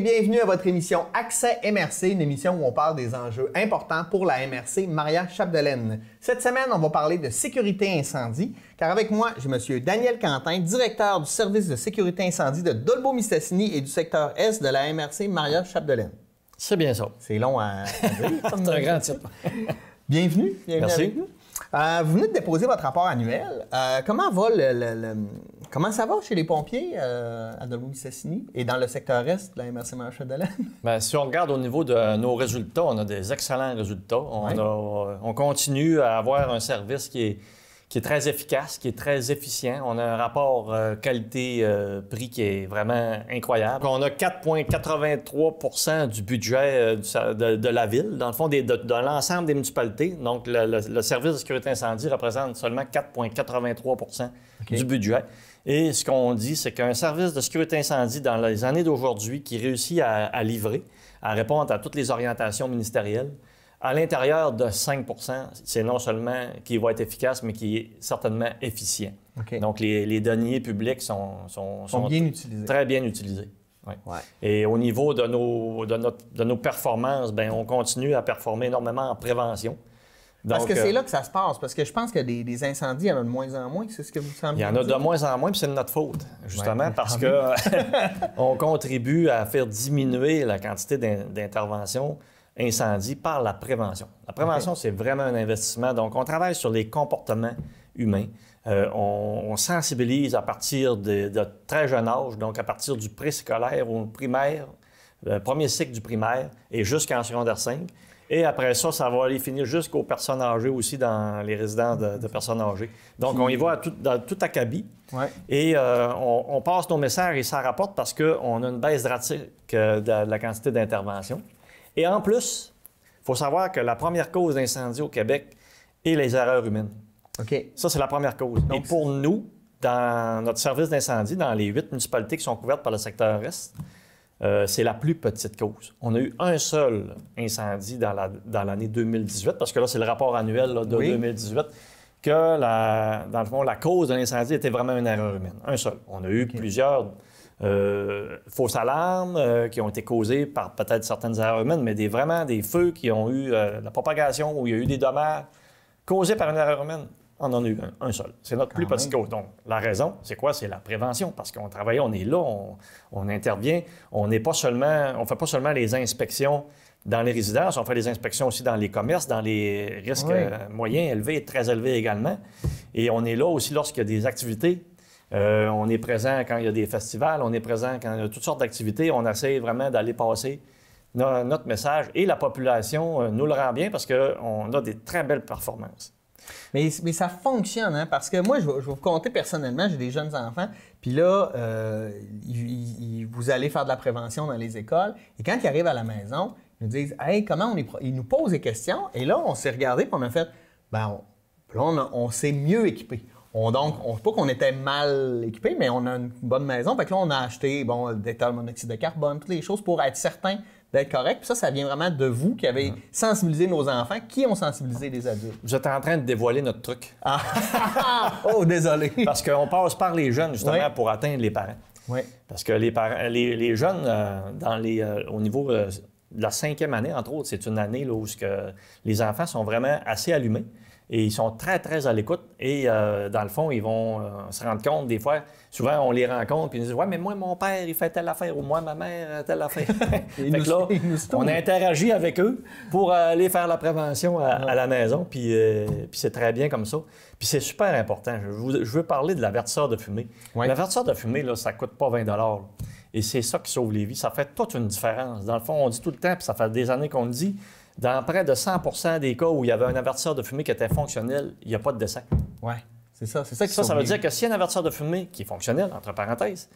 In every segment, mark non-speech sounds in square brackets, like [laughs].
bienvenue à votre émission Accès MRC, une émission où on parle des enjeux importants pour la MRC Maria Chapdelaine. Cette semaine, on va parler de sécurité incendie, car avec moi, j'ai M. Daniel Quentin, directeur du service de sécurité incendie de dolbo mistassini et du secteur S de la MRC Maria Chapdelaine. C'est bien ça. C'est long à... [laughs] C'est un grand bienvenue. bienvenue Merci. Euh, vous venez de déposer votre rapport annuel. Euh, comment va le Comment ça va chez les pompiers à euh, dolbeau et dans le secteur est de la MRC manche [laughs] ben, si on regarde au niveau de euh, nos résultats, on a des excellents résultats. On, continue à avoir un service qui est, très efficace, qui est très efficient. On a un rapport euh, qualité-prix qui est vraiment incroyable. On a 4,83 du budget de, la ville, dans le fond, de, l'ensemble des municipalités. Donc, le, service de sécurité incendie représente seulement 4,83 du budget. Et ce qu'on dit, c'est qu'un service de sécurité incendie dans les années d'aujourd'hui qui réussit à, livrer, à répondre à toutes les orientations ministérielles, à l'intérieur de 5 c'est non seulement qui va être efficace, mais qui est certainement efficient. Donc, les, deniers publics sont, bien utilisés. très bien utilisés. Et au niveau de nos, performances, ben, on continue à performer énormément en prévention parce que c'est euh, là que ça se passe, parce que je pense que des, incendies, il y en a de moins en moins, c'est ce que vous semblez. Il y en a de moins en moins, puis c'est de notre faute, justement, parce ah, que euh, [laughs] on contribue à faire diminuer la quantité d'interventions incendies par la prévention. La prévention, c'est vraiment un investissement. Donc, on travaille sur les comportements humains. Euh, on, sensibilise à partir de, très jeune âge, donc à partir du préscolaire ou primaire, le premier cycle du primaire et jusqu'en secondaire 5. Et après ça, ça va aller finir jusqu'aux personnes âgées aussi dans les résidents de, personnes âgées. Donc, on y va tout, dans tout acabit. Et euh, on, passe nos messages et ça rapporte parce qu'on a une baisse drastique euh, de, la quantité d'intervention. Et en plus, il faut savoir que la première cause d'incendie au Québec est les erreurs humaines. OK. Ça, c'est la première cause. et pour nous, dans notre service d'incendie, dans les huit municipalités qui sont couvertes par le secteur Est, euh, c'est la plus petite cause. On a eu un seul incendie dans, l'année 2018, parce que là, c'est le rapport annuel de 2018, que, la, dans le fond, la cause de l'incendie était vraiment une erreur humaine. Un seul. On a eu plusieurs euh, fausses alarmes euh, qui ont été causées par peut-être certaines erreurs humaines, mais des, vraiment des feux qui ont eu la propagation, où il y a eu des dommages causés par une erreur humaine on en a eu un, seul. C'est notre plus ah petit cas. Donc, la raison, c'est quoi? C'est la prévention. Parce qu'on travaille, on est là, on, intervient. On n'est pas seulement, on fait pas seulement les inspections dans les résidences, on fait les inspections aussi dans les commerces, dans les risques euh, moyens, élevés et très élevés également. Et on est là aussi lorsqu'il y a des activités euh, on est présent quand il y a des festivals, on est présent quand il y a toutes sortes d'activités. On essaie vraiment d'aller passer notre message et la population euh, nous le rend bien parce qu'on a des très belles performances. Mais, ça fonctionne, hein, parce que moi, je vais, vous compter personnellement, j'ai des jeunes enfants, puis là, euh, vous allez faire de la prévention dans les écoles, et quand ils arrivent à la maison, ils nous disent Hey, comment on est. Ils nous posent des questions, et là, on s'est regardé, puis on a fait Ben, là, on, s'est mieux équipé. On, donc, on pas qu'on était mal équipé, mais on a une bonne maison. Fait que là, on a acheté, bon, le détecteur monoxyde de carbone, toutes les choses pour être certain d'être correct. Puis ça, ça vient vraiment de vous qui avez mm. sensibilisé nos enfants, qui ont sensibilisé les adultes. êtes en train de dévoiler notre truc. Ah. [laughs] oh, désolé. Parce qu'on passe par les jeunes, justement, pour atteindre les parents. Oui. Parce que les, parents, les, jeunes, euh, dans les, euh, au niveau euh, de la cinquième année, entre autres, c'est une année là, où que les enfants sont vraiment assez allumés. Et ils sont très, très à l'écoute. Et euh, dans le fond, ils vont euh, se rendre compte des fois. Souvent, on les rencontre puis ils disent Ouais, mais moi, mon père, il fait telle affaire, ou moi, ma mère, euh, telle affaire. [laughs] [laughs] fait nous, que là, [laughs] on interagit avec eux pour aller faire la prévention à, ah. la maison. Puis, puis c'est très bien comme ça. Puis c'est super important. Je, je, veux parler de l'avertisseur de fumée. L'avertisseur de fumée, là, ça ne coûte pas 20 dollars Et c'est ça qui sauve les vies. Ça fait toute une différence. Dans le fond, on dit tout le temps, puis ça fait des années qu'on le dit dans près de 100 des cas où il y avait un avertisseur de fumée qui était fonctionnel, il n'y a pas de dessin. Oui, c'est ça. C'est ça Ça, ça veut dire que s'il y a un avertisseur de fumée qui est fonctionnel, entre parenthèses,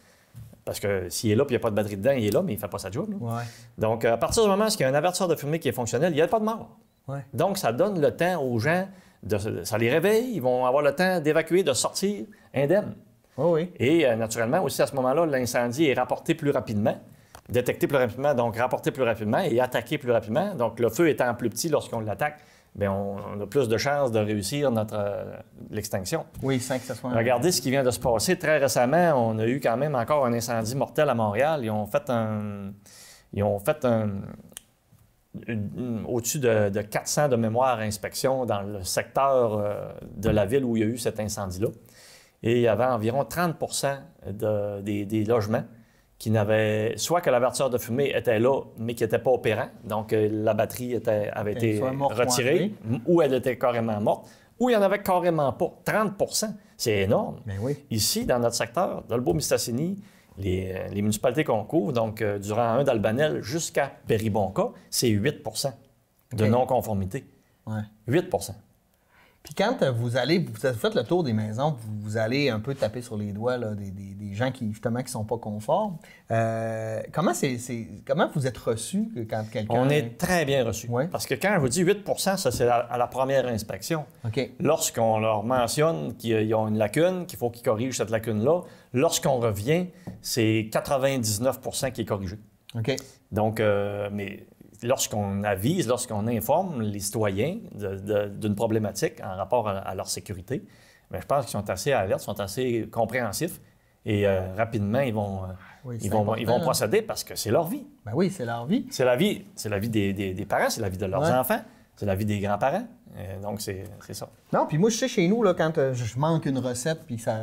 parce que s'il est là et il n'y a pas de batterie dedans, il est là, mais il ne fait pas sa job. Ouais. Donc, euh, à partir du moment où il y a un avertisseur de fumée qui est fonctionnel, il n'y a pas de mort. Donc, ça donne le temps aux gens, de, ça les réveille, ils vont avoir le temps d'évacuer, de sortir indemne. Oh oui. Et euh, naturellement, aussi à ce moment-là, l'incendie est rapporté plus rapidement détecter plus rapidement, donc rapporter plus rapidement et attaquer plus rapidement. Donc, le feu étant plus petit lorsqu'on l'attaque, Bien, on, a plus de chances de réussir notre euh, l'extinction. Oui, sans ce Regardez ce qui vient de se passer. Très récemment, on a eu quand même encore un incendie mortel à Montréal. Ils ont fait un, ils ont fait un, au-dessus de, 400 de mémoire inspection dans le secteur euh, de la ville où il y a eu cet incendie-là. Et il y avait environ 30 de, des logements n'avait soit que l'avertisseur de fumée était là, mais qui n'était pas opérant, donc euh, la batterie avait été retirée, ou elle était carrément morte, ou il n'y en avait carrément pas. 30 c'est énorme. Ben Ici, dans notre secteur, dans le Beau-Mistassini, euh, les, municipalités qu'on couvre, donc euh, durant un d'Albanel jusqu'à Péribonca, c'est 8 de non-conformité. 8 puis quand vous allez, vous faites le tour des maisons, vous, allez un peu taper sur les doigts des, gens qui justement qui sont pas conformes. Euh, comment c'est, comment vous êtes reçu quand quelqu'un On est très bien reçu. Ouais. Parce que quand je vous dis 8 ça c'est à, la première inspection. Ok. Lorsqu'on leur mentionne qu'ils ont une lacune, qu'il faut qu'ils corrigent cette lacune là, lorsqu'on revient, c'est 99 qui est corrigé. OK. Donc, euh, mais lorsqu'on avise, lorsqu'on informe les citoyens d'une problématique en rapport à, leur sécurité, je pense qu'ils sont assez alertes, sont assez compréhensifs et euh, rapidement, ils vont, euh, ils, vont, ils vont procéder parce que c'est leur vie. Ben oui, c'est leur vie. C'est la vie, la vie des, parents, c'est la vie de leurs enfants, c'est la vie des grands-parents. Euh, donc, c'est ça. Non, puis moi, je sais chez nous, quand euh, je manque une recette, puis ça,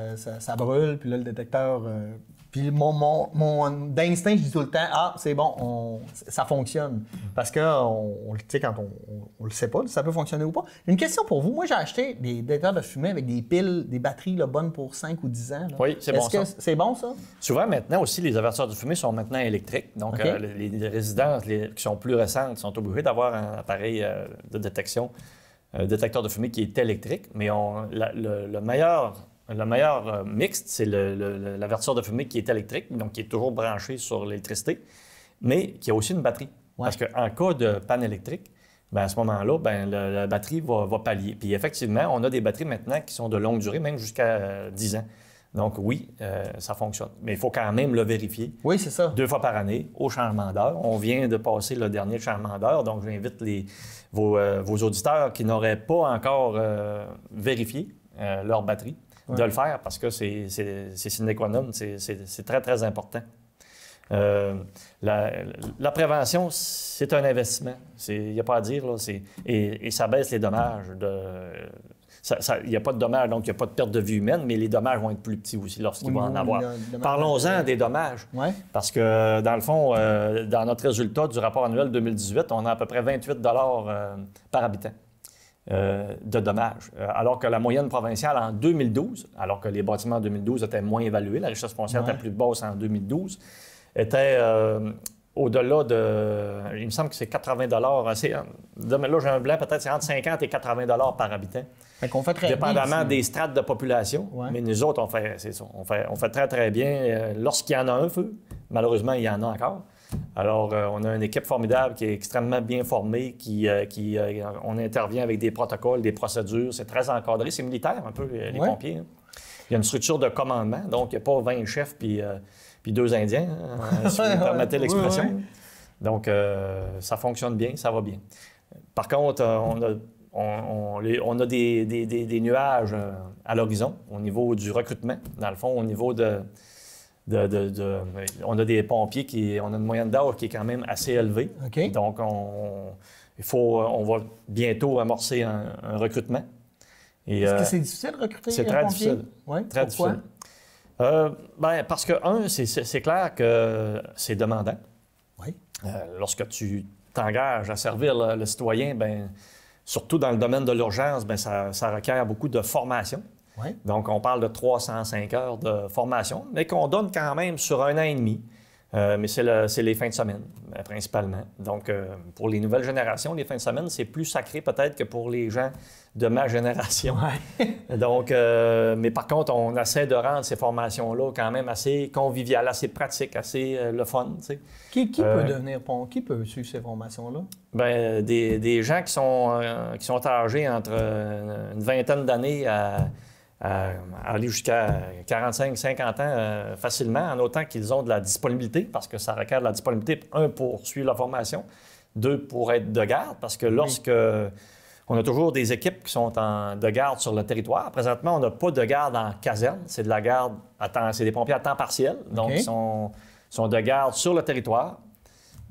brûle, puis là, le détecteur. Euh, puis mon, mon, d'instinct, je dis tout le temps, ah, c'est bon, ça fonctionne. Mm. Parce que, on, sais, quand on, on, le sait pas, ça peut fonctionner ou pas. Une question pour vous. Moi, j'ai acheté des détecteurs de fumée avec des piles, des batteries là, bonnes pour 5 ou 10 ans. Oui, c'est bon. Que C'est bon, ça? Souvent, maintenant aussi, les avertisseurs de fumée sont maintenant électriques. Donc, les, résidences qui sont plus récentes sont obligés d'avoir un appareil de détection euh, détecteur de fumée qui est électrique, mais le, meilleur, le euh, mixte, c'est la l'avertisseur de fumée qui est électrique, donc qui est toujours branché sur l'électricité, mais qui a aussi une batterie. Parce qu'en cas de panne électrique, ben, à ce moment-là, ben, la, batterie va, va, pallier. Puis effectivement, on a des batteries maintenant qui sont de longue durée, même jusqu'à 10 euh, ans. Donc oui, euh, ça fonctionne. Mais il faut quand même le vérifier. Oui, c'est ça. Deux fois par année, au changement On vient de passer le dernier changement donc j'invite les, euh, vos, auditeurs qui n'auraient pas encore euh, vérifié leur batterie de le faire parce que c'est sine qua non, c'est très, très important. la, prévention, c'est un investissement. Il n'y a pas à dire. Là, et, et, ça baisse les dommages de, il n'y a pas de dommages, donc il n'y a pas de perte de vie humaine, mais les dommages vont être plus petits aussi lorsqu'il vont en avoir. Parlons-en des dommages. Parce que, dans le fond, euh, dans notre résultat du rapport annuel 2018, on a à peu près 28 euh, par habitant. Euh, de dommages. alors que la moyenne provinciale en 2012, alors que les bâtiments en 2012 étaient moins évalués, la richesse foncière était plus basse en 2012, était au-delà de. Il me semble que c'est 80 hein, Là, j'ai un blanc, peut-être c'est entre 50 et 80 par habitant. Fait qu'on fait très Dépendamment des strates de population. Mais nous autres, on fait, fait, on fait très, très bien. Euh, lorsqu'il y en a un feu, malheureusement, il y en a encore. Alors, euh, on a une équipe formidable qui est extrêmement bien formée, qui, euh, qui on intervient avec des protocoles, des procédures. C'est très encadré. C'est militaire, un peu, les, pompiers. Hein. Il y a une structure de commandement. Donc, il n'y a pas 20 chefs, puis puis deux Indiens, hein, [laughs] si vous me permettez l'expression. Donc, euh, ça fonctionne bien, ça va bien. Par contre, euh, on a, des, nuages euh, à l'horizon au niveau du recrutement. Dans le fond, au niveau de... on a des pompiers qui... On a une moyenne d'âge qui est quand même assez élevée. Donc, on, faut, on va bientôt amorcer un, recrutement. Est-ce que c'est difficile de recruter C'est très difficile. très difficile. Bien, euh, ben, parce que, un, c'est clair que c'est demandant. Oui. Euh, lorsque tu t'engages à servir le, citoyen, ben, surtout dans le domaine de l'urgence, ben, ça, ça, requiert beaucoup de formation. Oui. Donc, on parle de 305 heures de formation, mais qu'on donne quand même sur un an et demi. Euh, mais c'est les fins de semaine, euh, principalement. Donc, euh, pour les nouvelles générations, les fins de semaine, c'est plus sacré peut-être que pour les gens de ma génération. [laughs] Donc, mais par contre, on essaie de rendre ces formations-là quand même assez conviviales, assez pratiques, assez le fun. Tu sais. Qui, peut devenir pont? Qui peut suivre ces formations-là? Ben, des, des, gens qui sont, qui sont âgés entre une vingtaine d'années à euh, aller jusqu'à 45, 50 ans euh, facilement, en autant qu'ils ont de la disponibilité, parce que ça requiert de la disponibilité, un, pour suivre la formation, deux, pour être de garde, parce que lorsque... On a toujours des équipes qui sont en, de garde sur le territoire. Présentement, on n'a pas de garde en caserne. C'est de la garde à temps, c'est des pompiers à temps partiel. Donc, ils sont, de garde sur le territoire.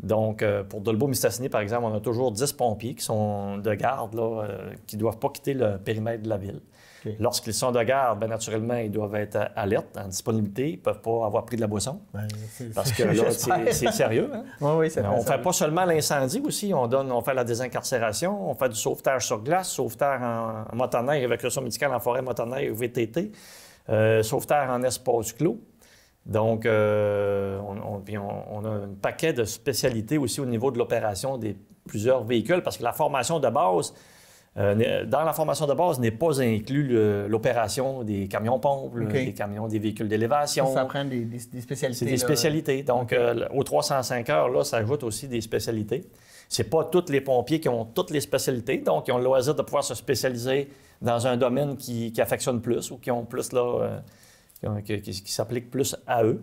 Donc, euh, pour Dolbeau-Mistassini, par exemple, on a toujours 10 pompiers qui sont de garde, qui ne doivent pas quitter le périmètre de la ville. Lorsqu'ils sont de garde, bien naturellement, ils doivent être alertes, en disponibilité. Ils ne peuvent pas avoir pris de la boisson. Ben, parce que là, [laughs] c'est sérieux. Hein. Oui, On ne fait pas seulement l'incendie aussi. On, donne, on fait la désincarcération, on fait du sauvetage sur glace, sauvetage en, en avec évacuation médicale en forêt motoneige, VTT, euh, sauvetage en espace clos. Donc, euh, on, a un paquet de spécialités aussi au niveau de l'opération des plusieurs véhicules, parce que la formation de base, euh, dans la formation de base n'est pas inclus l'opération des camions-pompes, des camions, des véhicules d'élévation. Ça prend des, spécialités. C'est des spécialités. Donc, euh, aux 305 heures, là, ça ajoute aussi des spécialités. C'est pas tous les pompiers qui ont toutes les spécialités, donc ils ont le loisir de pouvoir se spécialiser dans un domaine qui, affectionne plus ou qui ont plus là, euh, qui, s'applique plus à eux.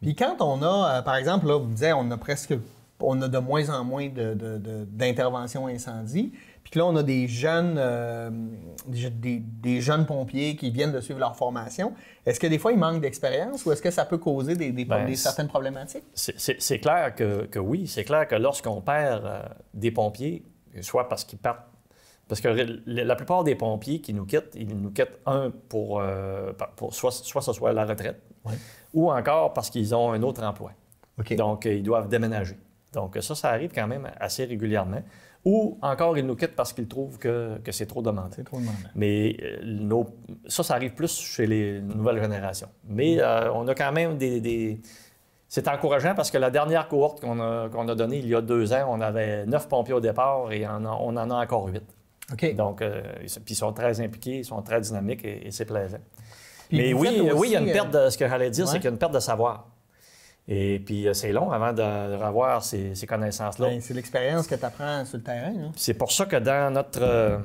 Puis quand on a, par exemple, là, vous me disiez, on a presque on a de moins en moins d'interventions incendies. Puis là, on a des jeunes, euh, des, jeunes pompiers qui viennent de suivre leur formation. Est-ce que des fois, ils manquent d'expérience ou est-ce que ça peut causer des, ben, certaines problématiques? C'est clair que, oui. C'est clair que lorsqu'on perd euh, des pompiers, soit parce qu'ils partent, parce que la plupart des pompiers qui nous quittent, ils nous quittent, un, pour, euh, soit, soit ce soit la retraite, ou encore parce qu'ils ont un autre emploi. Donc, ils doivent déménager. Donc ça, ça arrive quand même assez régulièrement. Ou encore, ils nous quittent parce qu'ils trouvent que, c'est trop demandé. C'est trop Mais euh, ça, ça arrive plus chez les nouvelles générations. Mais euh, on a quand même des... c'est encourageant parce que la dernière cohorte qu'on a, qu'on donnée il y a deux ans, on avait neuf pompiers au départ et on, en a encore huit. OK. Donc, euh, ils, sont très impliqués, ils sont très dynamiques et, c'est plaisant. Mais oui, oui, il y a une perte de, ce que j'allais dire, c'est y a une perte de savoir. Et puis, euh, c'est long avant de revoir ces, connaissances-là. Ben, c'est l'expérience que tu apprends sur le terrain. C'est pour ça que dans notre, euh,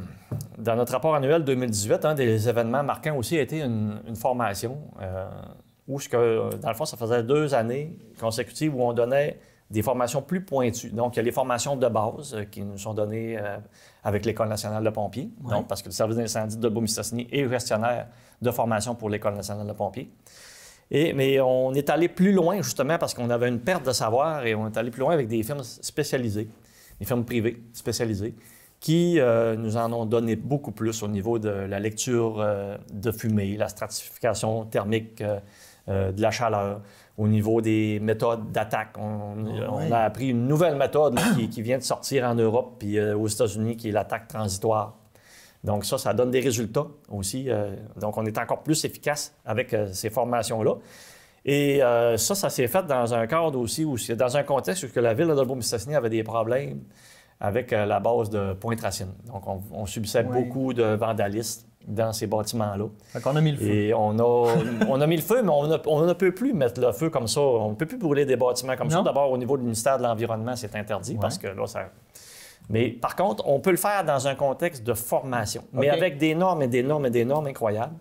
dans notre rapport annuel 2018, un des événements marquants aussi a été une, formation euh, où, ce que, dans le fond, ça faisait deux années consécutives où on donnait des formations plus pointues. Donc, il y a les formations de base qui nous sont données avec l'École nationale de pompiers, donc parce que le service d'incendie de Beaumistassini est gestionnaire de formation pour l'École nationale de pompiers mais on est allé plus loin, justement, parce qu'on avait une perte de savoir et on est allé plus loin avec des firmes spécialisées, des firmes privées spécialisées, qui euh, nous en ont donné beaucoup plus au niveau de la lecture euh, de fumée, la stratification thermique euh, de la chaleur, au niveau des méthodes d'attaque. On, ah a appris une nouvelle méthode qui, vient de sortir en Europe puis aux États-Unis, qui est l'attaque transitoire. Donc ça, ça donne des résultats aussi. Euh, donc on est encore plus efficace avec euh, ces formations-là. Et euh, ça, ça s'est fait dans un cadre aussi, où, dans un contexte où la ville de Beau-Mistassini avait des problèmes avec la base de Pointe-Racine. Donc on, subissait beaucoup de vandalistes dans ces bâtiments-là. On a mis le feu. Et on a, mis le feu, mais on, ne peut plus mettre le feu comme ça. On ne peut plus brûler des bâtiments comme ça. D'abord, au niveau du ministère de l'Environnement, c'est interdit parce que là, ça, mais par contre, on peut le faire dans un contexte de formation, mais avec des normes et des normes et des normes incroyables.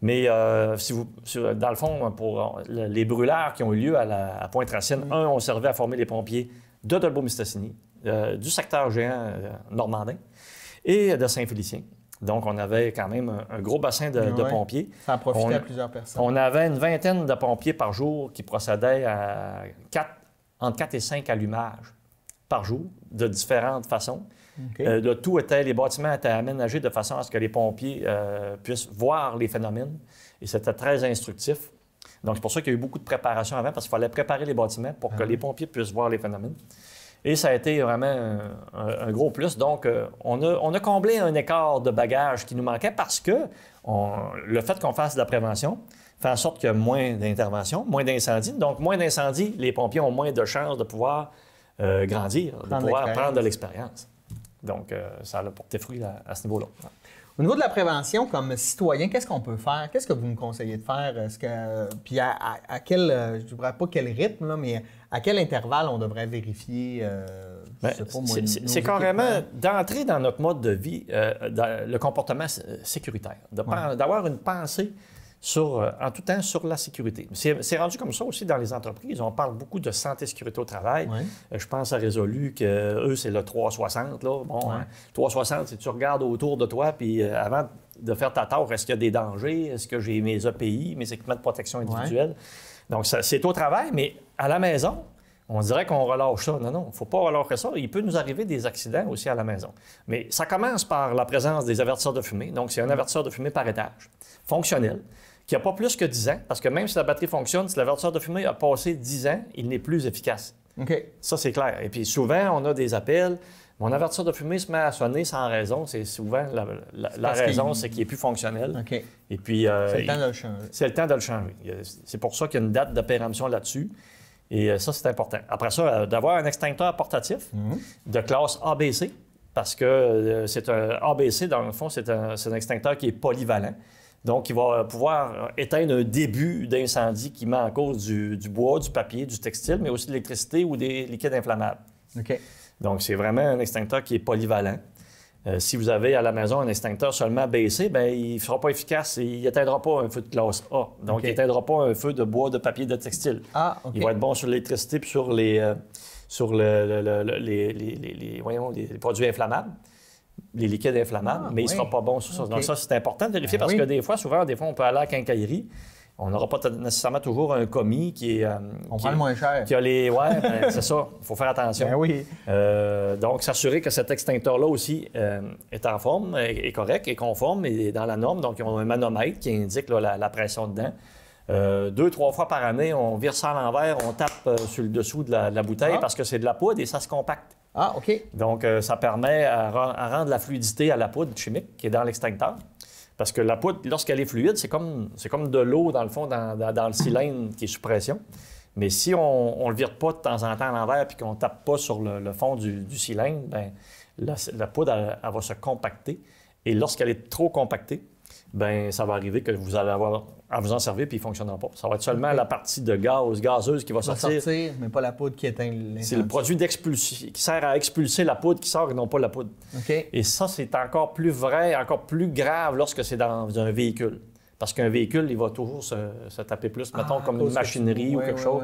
Mais euh, si dans le fond, pour euh, les brûleurs qui ont eu lieu à, Pointe-Racine, mm-hmm. un, on servait à former les pompiers de Dolbeau-Mistassini, euh, du secteur géant normandin et de Saint-Félicien. Donc, on avait quand même un, gros bassin de, pompiers. Ça en à plusieurs personnes. On avait une vingtaine de pompiers par jour qui procédaient à quatre, entre 4 et 5 allumages par jour, de différentes façons. Euh, le tout était, les bâtiments étaient aménagés de façon à ce que les pompiers euh, puissent voir les phénomènes. Et c'était très instructif. Donc, c'est pour ça qu'il y a eu beaucoup de préparation avant, parce qu'il fallait préparer les bâtiments pour que ah. les pompiers puissent voir les phénomènes. Et ça a été vraiment un, gros plus. Donc, euh, on, a, comblé un écart de bagages qui nous manquait parce que le fait qu'on fasse de la prévention fait en sorte qu'il y a moins d'interventions, moins d'incendies. Donc, moins d'incendies, les pompiers ont moins de chances de pouvoir euh, grandir, de pouvoir prendre de l'expérience. Donc, euh, ça a porté fruit à, ce niveau-là. Au niveau de la prévention, comme citoyen, qu'est-ce qu'on peut faire? Qu'est-ce que vous me conseillez de faire? ce que, puis à, quel, euh, je ne dirais pas quel rythme, là, mais à quel intervalle on devrait vérifier? Euh, ben, c'est carrément d'entrer dans notre mode de vie, dans le comportement sécuritaire, d'avoir une pensée euh, en tout temps sur la sécurité. C'est rendu comme ça aussi dans les entreprises. On parle beaucoup de santé sécurité au travail. Euh, je pense à Résolu que euh, eux, c'est le 360. 360, c'est tu regardes autour de toi, puis avant de faire ta tâche, est-ce qu'il y a des dangers? Est-ce que j'ai mes EPI, mes équipements de protection individuelle? Donc, c'est au travail, mais à la maison, on dirait qu'on relâche ça. Non, non, il ne faut pas relâcher ça. Il peut nous arriver des accidents aussi à la maison. Mais ça commence par la présence des avertisseurs de fumée. Donc, c'est un avertisseur de fumée par étage, fonctionnel n'y a pas plus que 10 ans, parce que même si la batterie fonctionne, si l'avertisseur de fumée a passé 10 ans, il n'est plus efficace. Ça, c'est clair. Et puis souvent, on a des appels. Mon avertisseur de fumée se met à sonner sans raison. C'est souvent la, raison, c'est qu'il n'est plus fonctionnel. Et puis, euh, c'est le temps de le changer. C'est le temps de le changer. C'est pour ça qu'il y a une date de péremption là-dessus. Et euh, ça, c'est important. Après ça, euh, d'avoir un extincteur portatif mhm. de classe ABC, parce que c'est un ABC, dans le fond, c'est un, extincteur qui est polyvalent. Donc, il va pouvoir éteindre un début d'incendie qui met en cause du, bois, du papier, du textile, mais aussi de l'électricité ou des liquides inflammables. OK. Donc, c'est vraiment un extincteur qui est polyvalent. Euh, si vous avez à la maison un extincteur seulement baissé, ben, il ne sera pas efficace et il n'éteindra pas un feu de classe A. Donc, il n'éteindra pas un feu de bois, de papier, de textile. Ah, Il va être bon sur l'électricité et sur les, les produits inflammables les liquides inflammables, ah, mais ils il ne sera pas bon sur ça. Donc ça, c'est important de vérifier ben parce que des fois, souvent, des fois, on peut aller à la quincaillerie. On n'aura pas nécessairement toujours un commis qui est. Euh, qui le moins cher. Qui a les. Ouais, ben, c'est ça. Il faut faire attention. Ben oui. Euh, donc, s'assurer que cet extincteur-là aussi euh, est en forme, est, correct, est conforme et dans la norme. Donc, on a un manomètre qui indique la, pression dedans. deux, trois fois par année, on vire ça à l'envers, on tape sur le dessous de la, bouteille ah. parce que c'est de la poudre et ça se compacte. Ah, OK. Donc, euh, ça permet à, rendre la fluidité à la poudre chimique qui est dans l'extincteur. Parce que la poudre, lorsqu'elle est fluide, c'est comme, c'est comme de l'eau, dans le fond, dans, le cylindre qui est sous pression. Mais si on ne le vire pas de temps en temps à l'envers puis qu'on ne tape pas sur le, fond du, cylindre, ben, la, poudre, va se compacter. Et lorsqu'elle est trop compactée, ben ça va arriver que vous allez avoir à vous en servir, puis il ne fonctionnera pas. Ça va être seulement la partie de gaz, gazeuse qui va, sortir. mais pas la poudre qui éteint C'est le produit qui sert à expulser la poudre qui sort et non pas la poudre. Et ça, c'est encore plus vrai, encore plus grave lorsque c'est dans un véhicule. Parce qu'un véhicule, il va toujours se, taper plus, ah, mettons, comme une machinerie ou quelque chose.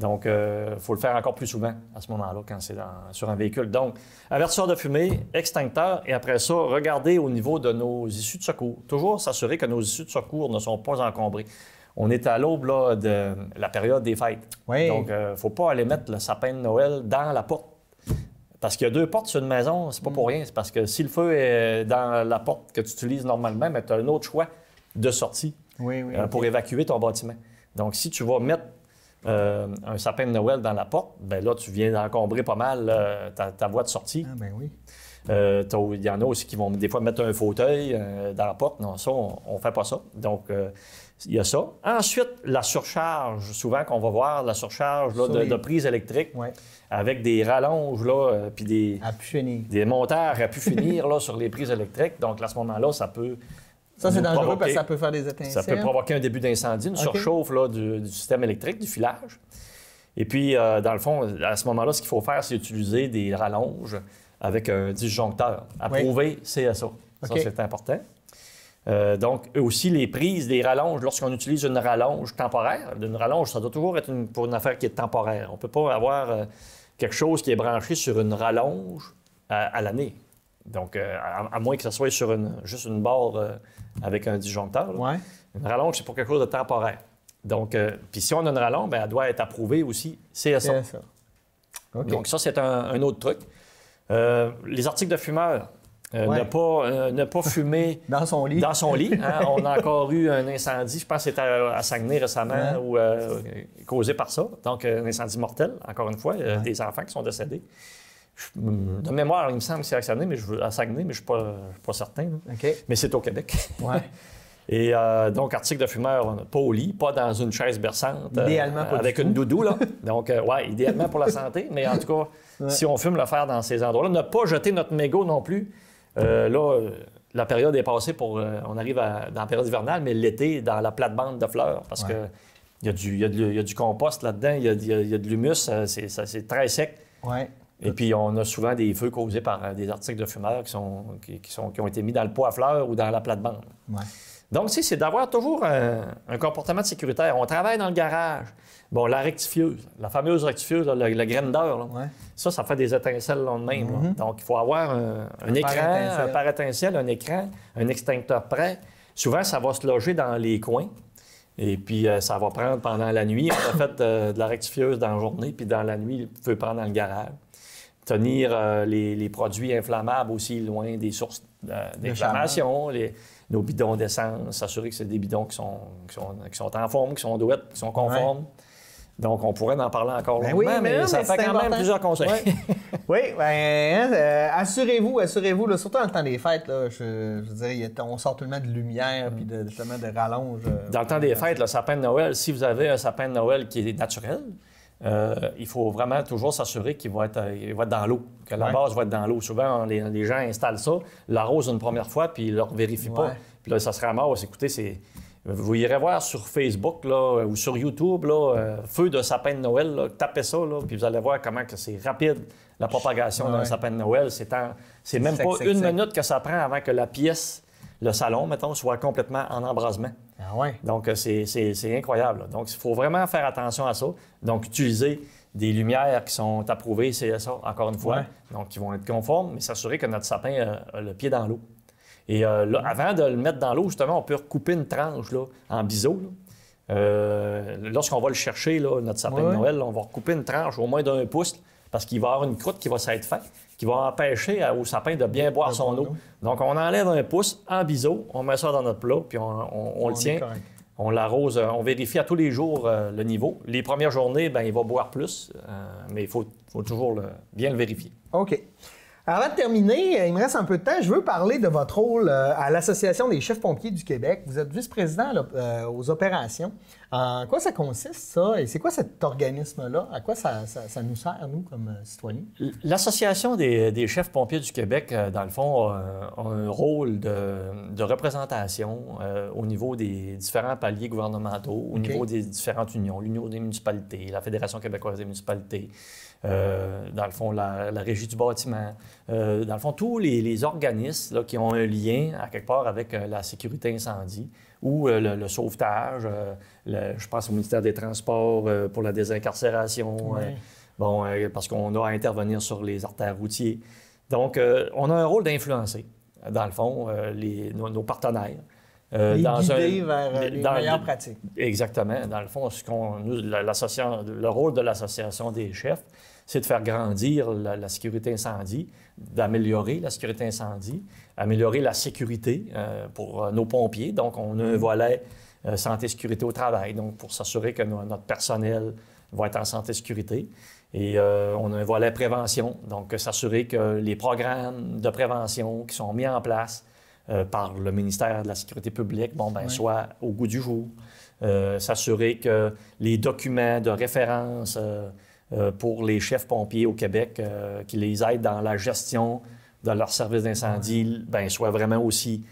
Donc, il euh, faut le faire encore plus souvent à ce moment-là quand c'est sur un véhicule. Donc, avertisseur de fumée, extincteur, et après ça, regardez au niveau de nos issues de secours. Toujours s'assurer que nos issues de secours ne sont pas encombrées. On est à l'aube de la période des fêtes. Donc, il euh, ne faut pas aller mettre le sapin de Noël dans la porte. Parce qu'il y a deux portes sur une maison, c'est pas pour mm. rien. C'est parce que si le feu est dans la porte que tu utilises normalement, tu as un autre choix de sortie euh, pour évacuer ton bâtiment. Donc, si tu vas mettre euh, un sapin de Noël dans la porte, ben là, tu viens d'encombrer pas mal euh, ta, voie de sortie. Ah, ben oui. Euh, il y en a aussi qui vont des fois mettre un fauteuil dans la porte. Non, ça, on ne fait pas ça. Donc, il y a ça. Ensuite, la surcharge, souvent qu'on va voir, la surcharge de, prises électriques avec des rallonges, là, puis des, des monteurs à pu finir là, sur les prises électriques. Donc, à ce moment-là, ça peut ça, c'est dangereux parce que ça peut faire des étincelles. Ça peut provoquer un début d'incendie, une surchauffe là, du, système électrique, du filage. Et puis, euh, dans le fond, à ce moment-là, ce qu'il faut faire, c'est utiliser des rallonges avec un disjoncteur, approuvé c'est CSA. Ça, c'est important. Euh, donc, aussi, les prises des rallonges, lorsqu'on utilise une rallonge temporaire, une rallonge, ça doit toujours être pour une affaire qui est temporaire. On ne peut pas avoir euh, quelque chose qui est branché sur une rallonge à l'année. Donc, euh, à, moins que ce soit sur une, juste une barre euh, avec un disjoncteur. Une rallonge, c'est pour quelque chose de temporaire. Donc, euh, puis si on a une rallonge, bien, elle doit être approuvée aussi CSA. Donc, ça, c'est un, autre truc. les articles de fumeur, ne, pas, [laughs] fumer dans son lit. Dans son lit [laughs] hein. on a encore eu un incendie, je pense que c'était à, Saguenay récemment, ou, causé par ça. Donc, un incendie mortel, encore une fois, des enfants qui sont décédés de mémoire, il me semble que c'est à Saguenay, mais je veux, mais je ne suis, pas certain. Mais c'est au Québec. [laughs] Et euh, donc, article de fumeur, euh, pas au lit, pas dans une chaise berçante. Euh, idéalement Avec une doudou, là. [laughs] donc, ouais, idéalement pour la santé, mais en tout cas, si on fume, le faire dans ces endroits-là. Ne pas jeter notre mégot non plus. là, la période est passée pour. on arrive dans la période hivernale, mais l'été, dans la plate-bande de fleurs, parce que il y, a du compost là-dedans, il y a, de l'humus, c'est très sec. Ouais. Et puis, on a souvent des feux causés par euh, des articles de fumeurs qui, sont, qui, sont, qui ont été mis dans le pot à fleurs ou dans la plate-bande. Donc, c'est d'avoir toujours un, comportement sécuritaire. On travaille dans le garage. Bon, la rectifieuse, la fameuse rectifieuse, la, graine d'heure, ça, ça fait des étincelles le lendemain. Mm-hmm. Donc, il faut avoir un, écran, un par étincelle, un écran, un extincteur prêt. Souvent, ça va se loger dans les coins. Et puis, euh, ça va prendre pendant la nuit. On a fait euh, de la rectifieuse dans la journée, puis dans la nuit, il peut prendre dans le garage tenir euh, les, produits inflammables aussi loin des sources euh, d'inflammation, nos bidons d'essence, s'assurer que c'est des bidons qui sont, qui sont, en forme, qui sont douettes, qui sont conformes. Donc, on pourrait en parler encore ben oui, mais, ça fait quand même plusieurs conseils. [laughs] oui, ben, hein, euh, assurez-vous, assurez-vous, surtout dans le temps des fêtes, là, je, je dirais, on sort tellement de lumière puis de, de rallonge. dans le temps des fêtes, le sapin de Noël, si vous avez un sapin de Noël qui est naturel, euh, il faut vraiment toujours s'assurer qu'il va, être, euh, dans l'eau, que la base va être dans l'eau. Souvent, les, gens installent ça, l'arrosent une première fois, puis ils ne le vérifient pas. Puis là, ça sera mort. Écoutez, Vous irez voir sur Facebook là, euh, ou sur YouTube, là, Feu de sapin de Noël, tapez ça, puis vous allez voir comment que c'est rapide la propagation d'un sapin de Noël. C'est, c'est même pas une minute que ça prend avant que la pièce, le salon, mettons, soit complètement en embrasement. Ah donc, euh, c'est incroyable. Donc, il faut vraiment faire attention à ça. Donc, utiliser des lumières qui sont approuvées, c'est encore une fois. Donc, qui vont être conformes, mais s'assurer que notre sapin euh, a le pied dans l'eau. Et euh, avant de le mettre dans l'eau, justement, on peut recouper une tranche en biseau. Lorsqu'on va le chercher, notre sapin de Noël, on va recouper une tranche au moins d'un pouce parce qu'il va y avoir une croûte qui va s'être faite qui va empêcher au sapin de bien boire son eau. Donc, on enlève un pouce en biseau, on met ça dans notre plat, puis on, le tient. On l'arrose, euh, on vérifie à tous les jours euh, le niveau. Les premières journées, ben, il va boire plus, euh, mais il faut, toujours bien le vérifier. OK. Avant de terminer, euh, il me reste un peu de temps. Je veux parler de votre rôle euh, à l'Association des chefs pompiers du Québec. Vous êtes vice-président euh, aux opérations. En quoi ça consiste, ça? Et c'est quoi cet organisme-là? À quoi ça, nous sert, nous, comme citoyens? L'Association des, chefs pompiers du Québec, dans le fond, a, un rôle de, représentation au niveau des différents paliers gouvernementaux, au niveau des différentes unions, l'Union des municipalités, la Fédération québécoise des municipalités, euh, dans le fond, la, régie du bâtiment, euh, dans le fond, tous les, organismes qui ont un lien à quelque part avec euh, la sécurité incendie ou le, sauvetage, je pense au ministère des Transports pour la désincarcération, bon, parce qu'on doit à intervenir sur les artères routiers. Donc, on a un rôle d'influencer, dans le fond, les, nos, partenaires. dans guider vers les meilleures pratiques. Exactement. Dans le fond, ce nous, le rôle de l'association des chefs, c'est de faire grandir la, sécurité incendie, d'améliorer la sécurité incendie, améliorer la sécurité euh, pour euh, nos pompiers. Donc, on a un volet euh, santé-sécurité au travail, donc pour s'assurer que notre personnel va être en santé-sécurité. Et on a un volet prévention, donc s'assurer que les programmes de prévention qui sont mis en place par le ministère de la Sécurité publique bon, ben, soient au goût du jour. s'assurer que les documents de référence euh, pour les chefs pompiers au Québec euh, qui les aident dans la gestion de leur service d'incendie, ben, soient vraiment aussi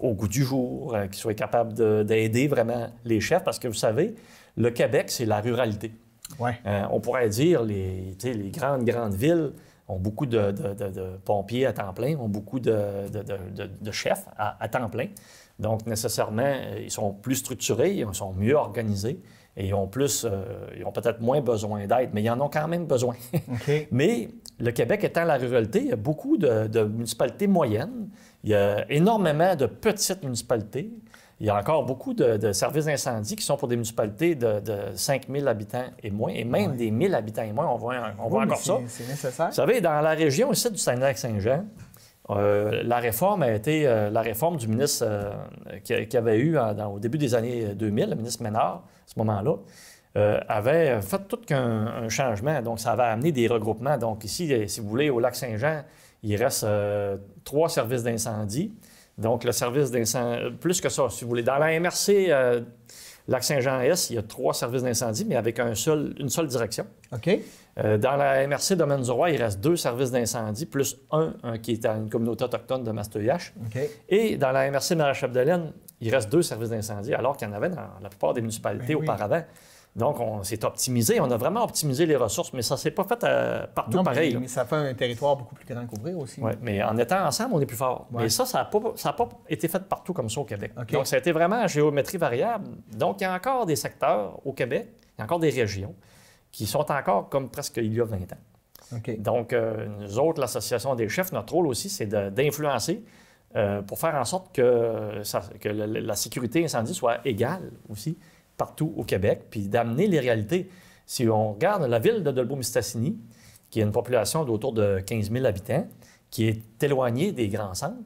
au goût du jour, euh, qu'ils soient capables d'aider vraiment les chefs, parce que vous savez, le Québec, c'est la ruralité. on pourrait dire les, les grandes, grandes villes ont beaucoup de, pompiers à temps plein, ont beaucoup de, chefs à, temps plein. Donc, nécessairement, ils sont plus structurés, ils sont mieux organisés et plus, euh, ils ont peut-être moins besoin d'aide, mais ils en ont quand même besoin. [laughs] mais le Québec étant la ruralité, il y a beaucoup de, municipalités moyennes, il y a énormément de petites municipalités, il y a encore beaucoup de, services d'incendie qui sont pour des municipalités de, 5 000 habitants et moins, et même des des 000 habitants et moins, on voit, on voit encore ça. C'est nécessaire. Vous savez, dans la région ici du saint saint jean euh, la réforme a été euh, la réforme du ministre euh, qui avait eu au début des années 2000, le ministre Ménard, à ce moment-là, avait fait tout qu'un changement. Donc, ça avait amené des regroupements. Donc, ici, si vous voulez, au lac Saint-Jean, il reste trois services d'incendie. Donc, le service d'incendie, plus que ça, si vous voulez. Dans la MRC, lac saint jean s il y a trois services d'incendie, mais avec une seule direction. OK. Euh, dans la MRC Domaine du Roi, il reste deux services d'incendie, plus un, qui est à une communauté autochtone de Masteuillache. OK. Et dans la MRC la chapdelaine il reste deux services d'incendie, alors qu'il y en avait dans la plupart des municipalités ben auparavant. Donc, on s'est optimisé. On a vraiment optimisé les ressources, mais ça ne s'est pas fait euh, partout pareil. Mais, ça fait un territoire beaucoup plus grand à couvrir aussi. Oui, mais en étant ensemble, on est plus fort. Mais ça, ça n'a pas, été fait partout comme ça au Québec. Donc, ça a été vraiment géométrie variable. Donc, il y a encore des secteurs au Québec, il y a encore des régions qui sont encore comme presque il y a 20 ans. Donc, euh, nous autres, l'Association des chefs, notre rôle aussi, c'est d'influencer euh, pour faire en sorte que, la sécurité incendie soit égale aussi partout au Québec, puis d'amener les réalités. Si on regarde la ville de Dolbeau-Mistassini, qui a une population d'autour de 15 000 habitants, qui est éloignée des grands centres,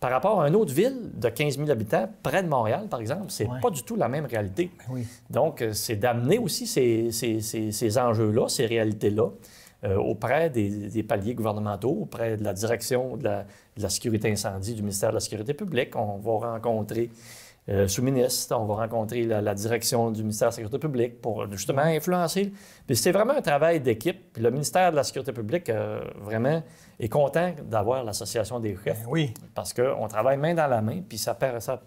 par rapport à une autre ville de 15 000 habitants, près de Montréal, par exemple, c'est pas du tout la même réalité. Ben Donc, euh, c'est d'amener aussi ces, enjeux-là, ces réalités-là, euh, auprès des, paliers gouvernementaux, auprès de la direction de la, de la, sécurité incendie du ministère de la Sécurité publique. On va rencontrer euh, sous-ministre, on va rencontrer la, direction du ministère de la Sécurité publique pour justement influencer. Puis c'est vraiment un travail d'équipe. Le ministère de la Sécurité publique, euh, vraiment, est content d'avoir l'association des chefs. Ben oui. Parce qu'on travaille main dans la main, puis ça,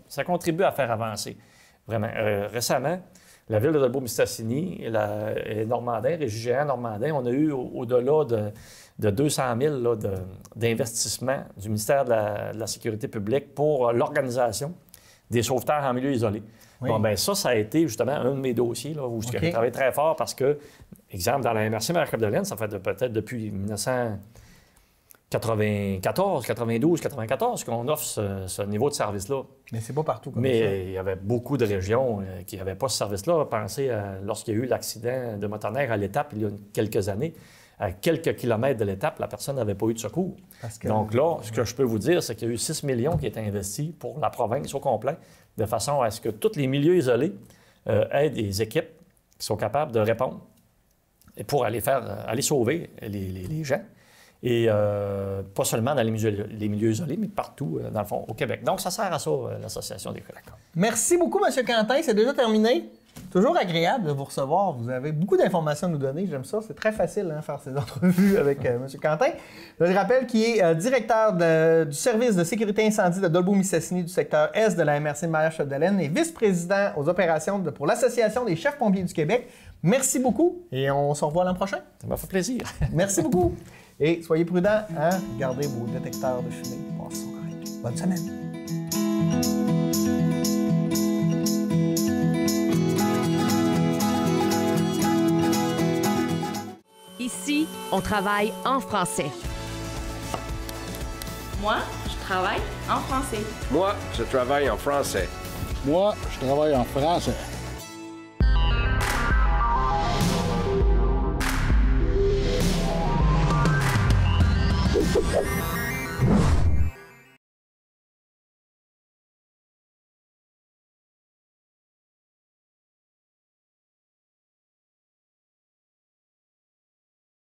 ça, contribue à faire avancer. Vraiment. Euh, récemment, la ville de Dolbeau-Mistassini et Normandin, les GGA Normandin, on a eu au-delà de, 200 000 d'investissements du ministère de la Sécurité publique pour l'organisation des sauveteurs en milieu isolé. Bon, ben ça, ça a été justement un de mes dossiers là, où je travaille très fort parce que, exemple, dans la MRC Marie-Capdelaine, ça fait peut-être depuis 1994, 92, 94 qu'on offre ce, niveau de service-là. Mais c'est pas partout comme Mais il y avait beaucoup de régions euh, qui n'avaient pas ce service-là. Pensez à, lorsqu'il y a eu l'accident de motoneige à l'étape il y a quelques années à quelques kilomètres de l'étape, la personne n'avait pas eu de secours. Donc là, ce que je peux vous dire, c'est qu'il y a eu 6 millions qui étaient investis pour la province au complet, de façon à ce que tous les milieux isolés euh, aient des équipes qui sont capables de répondre et pour aller, faire, euh, aller sauver les, gens. Et euh, pas seulement dans les milieux, isolés, mais partout, dans le fond, au Québec. Donc, ça sert à ça, l'Association des collègues. Merci beaucoup, M. Quentin. C'est déjà terminé. Toujours agréable de vous recevoir. Vous avez beaucoup d'informations à nous donner. J'aime ça. C'est très facile de hein, faire ces [laughs] entrevues avec euh, M. Quentin. Je le rappelle qui est euh, directeur du service de sécurité incendie de dolbeau missassini du secteur S de la MRC Maria Chapdelaine et vice-président aux opérations pour l'Association des chefs pompiers du Québec. Merci beaucoup et on se revoit l'an prochain. Ça m'a fait plaisir. [laughs] Merci beaucoup. Et soyez prudents, à hein. gardez vos détecteurs de fumée. Bonne semaine. on travaille en français. Moi, je travaille en français. Moi, je travaille en français. Moi, je travaille en français.